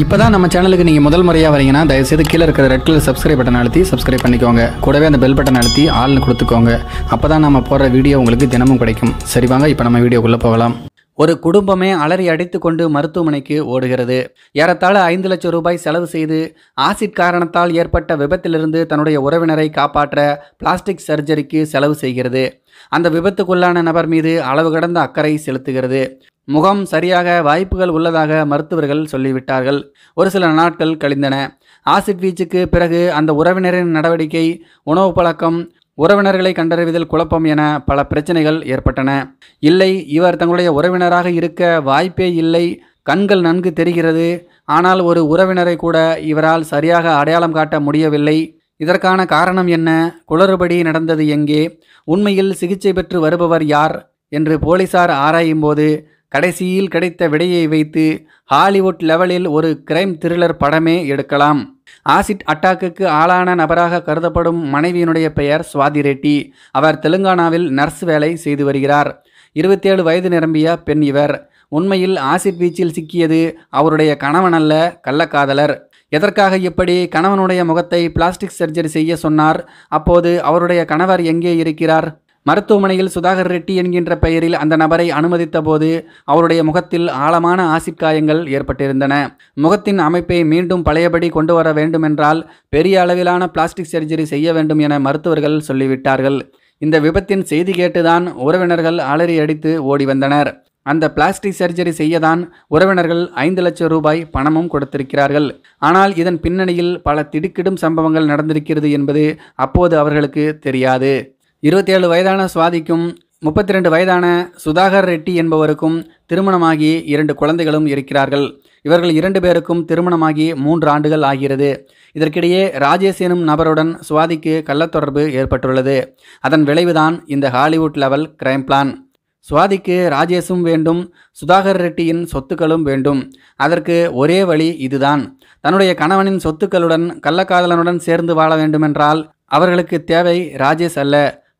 இப்போ தான் நம்ம சேனலுக்கு நீங்கள் முதல் முறையாக வரீங்கன்னா தயவுசெய்து கீழே இருக்கிற ரெட் கலர் சப்ஸ்கிரைப் பட்டன் அழுத்தி சப்ஸ்கிரைப் பண்ணிக்கோங்க கூடவே அந்த பெல் பட்டன் அழுத்தி ஆள்னு கொடுத்துக்கோங்க அப்போ தான் நம்ம போடுற வீடியோ உங்களுக்கு தினமும் கிடைக்கும் சரி வாங்க இப்போ நம்ம வீடியோக்குள்ளே போகலாம் ஒரு குடும்பமே அலறி அடித்து கொண்டு மருத்துவமனைக்கு ஓடுகிறது ஏறத்தாழ ஐந்து லட்சம் ரூபாய் செலவு செய்து ஆசிட் காரணத்தால் ஏற்பட்ட விபத்திலிருந்து தன்னுடைய உறவினரை காப்பாற்ற பிளாஸ்டிக் சர்ஜரிக்கு செலவு செய்கிறது அந்த விபத்துக்குள்ளான நபர் மீது அளவு கடந்த அக்கறை செலுத்துகிறது முகம் சரியாக வாய்ப்புகள் உள்ளதாக மருத்துவர்கள் சொல்லிவிட்டார்கள் ஒரு சில நாட்கள் கழிந்தன ஆசிட் வீச்சுக்கு பிறகு அந்த உறவினரின் நடவடிக்கை உணவு பழக்கம் உறவினர்களை கண்டறிவதில் குழப்பம் என பல பிரச்சனைகள் ஏற்பட்டன இல்லை இவர் தங்களுடைய உறவினராக இருக்க வாய்ப்பே இல்லை கண்கள் நன்கு தெரிகிறது ஆனால் ஒரு உறவினரை கூட இவரால் சரியாக அடையாளம் காட்ட முடியவில்லை இதற்கான காரணம் என்ன குளறுபடி நடந்தது எங்கே உண்மையில் சிகிச்சை பெற்று வருபவர் யார் என்று போலீசார் ஆராயும் போது கடைசியில் கிடைத்த விடையை வைத்து ஹாலிவுட் லெவலில் ஒரு கிரைம் த்ரில்லர் படமே எடுக்கலாம் ஆசிட் அட்டாக்குக்கு ஆளான நபராக கருதப்படும் மனைவியினுடைய பெயர் சுவாதி ரெட்டி அவர் தெலுங்கானாவில் நர்ஸ் வேலை செய்து வருகிறார் இருபத்தேழு வயது நிரம்பிய பெண் இவர் உண்மையில் ஆசிட் வீச்சில் சிக்கியது அவருடைய கணவன் அல்ல கள்ளக்காதலர் எதற்காக இப்படி கணவனுடைய முகத்தை பிளாஸ்டிக் சர்ஜரி செய்ய சொன்னார் அப்போது அவருடைய கணவர் எங்கே இருக்கிறார் மருத்துவமனையில் சுதாகர் ரெட்டி என்கின்ற பெயரில் அந்த நபரை அனுமதித்த போது அவருடைய முகத்தில் ஆழமான ஆசிட் காயங்கள் ஏற்பட்டிருந்தன முகத்தின் அமைப்பை மீண்டும் பழையபடி கொண்டு வர வேண்டுமென்றால் பெரிய அளவிலான பிளாஸ்டிக் சர்ஜரி செய்ய வேண்டும் என மருத்துவர்கள் சொல்லிவிட்டார்கள் இந்த விபத்தின் செய்தி கேட்டுதான் உறவினர்கள் அலறி அடித்து ஓடி வந்தனர் அந்த பிளாஸ்டிக் சர்ஜரி செய்யதான் உறவினர்கள் ஐந்து லட்சம் ரூபாய் பணமும் கொடுத்திருக்கிறார்கள் ஆனால் இதன் பின்னணியில் பல திடுக்கிடும் சம்பவங்கள் நடந்திருக்கிறது என்பது அப்போது அவர்களுக்கு தெரியாது இருபத்தேழு வயதான சுவாதிக்கும் முப்பத்தி ரெண்டு வயதான சுதாகர் ரெட்டி என்பவருக்கும் திருமணமாகி இரண்டு குழந்தைகளும் இருக்கிறார்கள் இவர்கள் இரண்டு பேருக்கும் திருமணமாகி மூன்று ஆண்டுகள் ஆகிறது இதற்கிடையே ராஜேஷ் எனும் நபருடன் சுவாதிக்கு கள்ளத்தொடர்பு ஏற்பட்டுள்ளது அதன் விளைவுதான் இந்த ஹாலிவுட் லெவல் கிரைம் பிளான் சுவாதிக்கு ராஜேஷும் வேண்டும் சுதாகர் ரெட்டியின் சொத்துக்களும் வேண்டும் அதற்கு ஒரே வழி இதுதான் தன்னுடைய கணவனின் சொத்துக்களுடன் கள்ளக்காதலனுடன் சேர்ந்து வாழ வேண்டுமென்றால் அவர்களுக்கு தேவை ராஜேஷ் அல்ல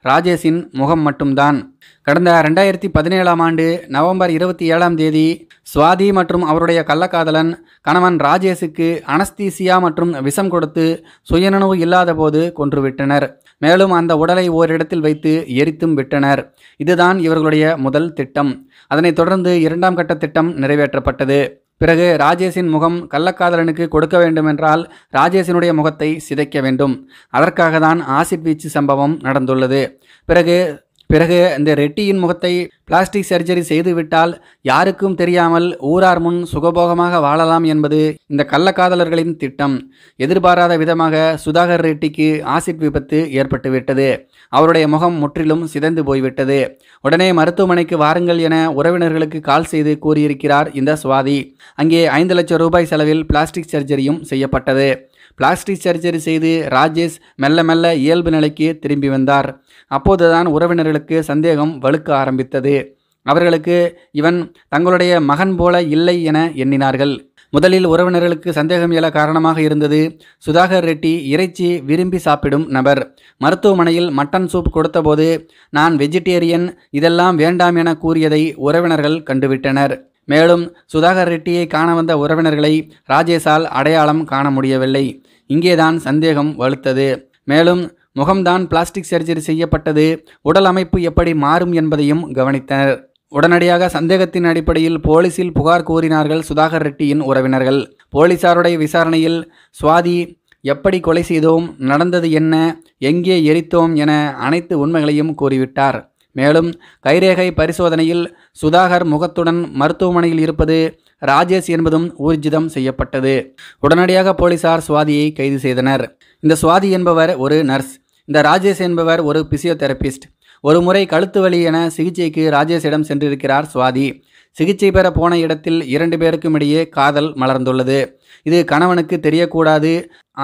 ராஜேஷின் முகம் மட்டும்தான் கடந்த ரெண்டாயிரத்தி பதினேழாம் ஆண்டு நவம்பர் இருபத்தி ஏழாம் தேதி சுவாதி மற்றும் அவருடைய கள்ளக்காதலன் கணவன் ராஜேஷுக்கு அனஸ்தீசியா மற்றும் விஷம் கொடுத்து சுயநனவு இல்லாத போது கொன்றுவிட்டனர் மேலும் அந்த உடலை ஓரிடத்தில் வைத்து எரித்தும் விட்டனர் இதுதான் இவர்களுடைய முதல் திட்டம் அதனைத் தொடர்ந்து இரண்டாம் கட்ட திட்டம் நிறைவேற்றப்பட்டது பிறகு ராஜேஷின் முகம் கள்ளக்காதலனுக்கு கொடுக்க வேண்டுமென்றால் ராஜேஷினுடைய முகத்தை சிதைக்க வேண்டும் அதற்காக தான் ஆசிட் வீச்சு சம்பவம் நடந்துள்ளது பிறகு பிறகு இந்த ரெட்டியின் முகத்தை பிளாஸ்டிக் சர்ஜரி செய்துவிட்டால் யாருக்கும் தெரியாமல் ஊரார் முன் சுகபோகமாக வாழலாம் என்பது இந்த கள்ளக்காதலர்களின் திட்டம் எதிர்பாராத விதமாக சுதாகர் ரெட்டிக்கு ஆசிட் விபத்து ஏற்பட்டுவிட்டது அவருடைய முகம் முற்றிலும் சிதைந்து போய்விட்டது உடனே மருத்துவமனைக்கு வாருங்கள் என உறவினர்களுக்கு கால் செய்து கூறியிருக்கிறார் இந்த சுவாதி அங்கே ஐந்து லட்சம் ரூபாய் செலவில் பிளாஸ்டிக் சர்ஜரியும் செய்யப்பட்டது பிளாஸ்டிக் சர்ஜரி செய்து ராஜேஷ் மெல்ல மெல்ல இயல்பு நிலைக்கு திரும்பி வந்தார் அப்போதுதான் உறவினர்களுக்கு சந்தேகம் வலுக்க ஆரம்பித்தது அவர்களுக்கு இவன் தங்களுடைய மகன் போல இல்லை என எண்ணினார்கள் முதலில் உறவினர்களுக்கு சந்தேகம் இயல காரணமாக இருந்தது சுதாகர் ரெட்டி இறைச்சி விரும்பி சாப்பிடும் நபர் மருத்துவமனையில் மட்டன் சூப் கொடுத்தபோது நான் வெஜிடேரியன் இதெல்லாம் வேண்டாம் என கூறியதை உறவினர்கள் கண்டுவிட்டனர் மேலும் சுதாகர் ரெட்டியை காண வந்த உறவினர்களை ராஜேஷால் அடையாளம் காண முடியவில்லை இங்கேதான் சந்தேகம் வலுத்தது மேலும் முகம்தான் பிளாஸ்டிக் சர்ஜரி செய்யப்பட்டது உடல் அமைப்பு எப்படி மாறும் என்பதையும் கவனித்தனர் உடனடியாக சந்தேகத்தின் அடிப்படையில் போலீசில் புகார் கூறினார்கள் சுதாகர் ரெட்டியின் உறவினர்கள் போலீசாருடைய விசாரணையில் சுவாதி எப்படி கொலை செய்தோம் நடந்தது என்ன எங்கே எரித்தோம் என அனைத்து உண்மைகளையும் கூறிவிட்டார் மேலும் கைரேகை பரிசோதனையில் சுதாகர் முகத்துடன் மருத்துவமனையில் இருப்பது ராஜேஷ் என்பதும் ஊர்ஜிதம் செய்யப்பட்டது உடனடியாக போலீசார் சுவாதியை கைது செய்தனர் இந்த சுவாதி என்பவர் ஒரு நர்ஸ் இந்த ராஜேஷ் என்பவர் ஒரு பிசியோதெரபிஸ்ட் ஒரு முறை கழுத்து வலி என சிகிச்சைக்கு ராஜேஷிடம் சென்றிருக்கிறார் சுவாதி சிகிச்சை பெற போன இடத்தில் இரண்டு பேருக்கும் இடையே காதல் மலர்ந்துள்ளது இது கணவனுக்கு தெரியக்கூடாது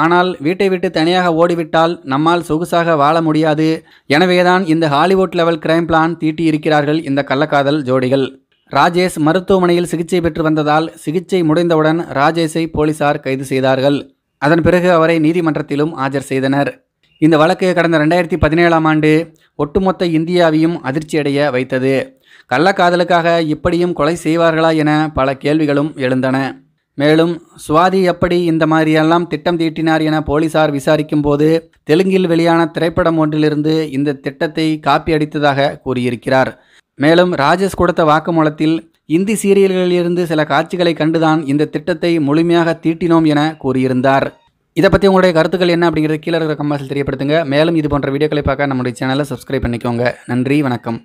ஆனால் வீட்டை விட்டு தனியாக ஓடிவிட்டால் நம்மால் சொகுசாக வாழ முடியாது எனவேதான் இந்த ஹாலிவுட் லெவல் கிரைம் பிளான் தீட்டியிருக்கிறார்கள் இந்த கள்ளக்காதல் ஜோடிகள் ராஜேஷ் மருத்துவமனையில் சிகிச்சை பெற்று வந்ததால் சிகிச்சை முடிந்தவுடன் ராஜேஷை போலீசார் கைது செய்தார்கள் அதன் பிறகு அவரை நீதிமன்றத்திலும் ஆஜர் செய்தனர் இந்த வழக்கு கடந்த ரெண்டாயிரத்தி பதினேழாம் ஆண்டு ஒட்டுமொத்த இந்தியாவையும் அதிர்ச்சியடைய வைத்தது கள்ளக்காதலுக்காக இப்படியும் கொலை செய்வார்களா என பல கேள்விகளும் எழுந்தன மேலும் சுவாதி எப்படி இந்த மாதிரியெல்லாம் திட்டம் தீட்டினார் என போலீசார் விசாரிக்கும் போது தெலுங்கில் வெளியான திரைப்படம் ஒன்றிலிருந்து இந்த திட்டத்தை காப்பி அடித்ததாக கூறியிருக்கிறார் மேலும் ராஜேஷ் கொடுத்த வாக்குமூலத்தில் இந்தி சீரியல்களிலிருந்து சில காட்சிகளை கண்டுதான் இந்த திட்டத்தை முழுமையாக தீட்டினோம் என கூறியிருந்தார் இதை பற்றி உங்களுடைய கருத்துக்கள் என்ன அப்படிங்கிறது கீழே இருக்கிற கம்மாசில் தெரியப்படுத்துங்க மேலும் இது போன்ற வீடியோக்களை பார்க்க நம்முடைய சேனலை சப்ஸ்கிரைப் பண்ணிக்கோங்க நன்றி வணக்கம்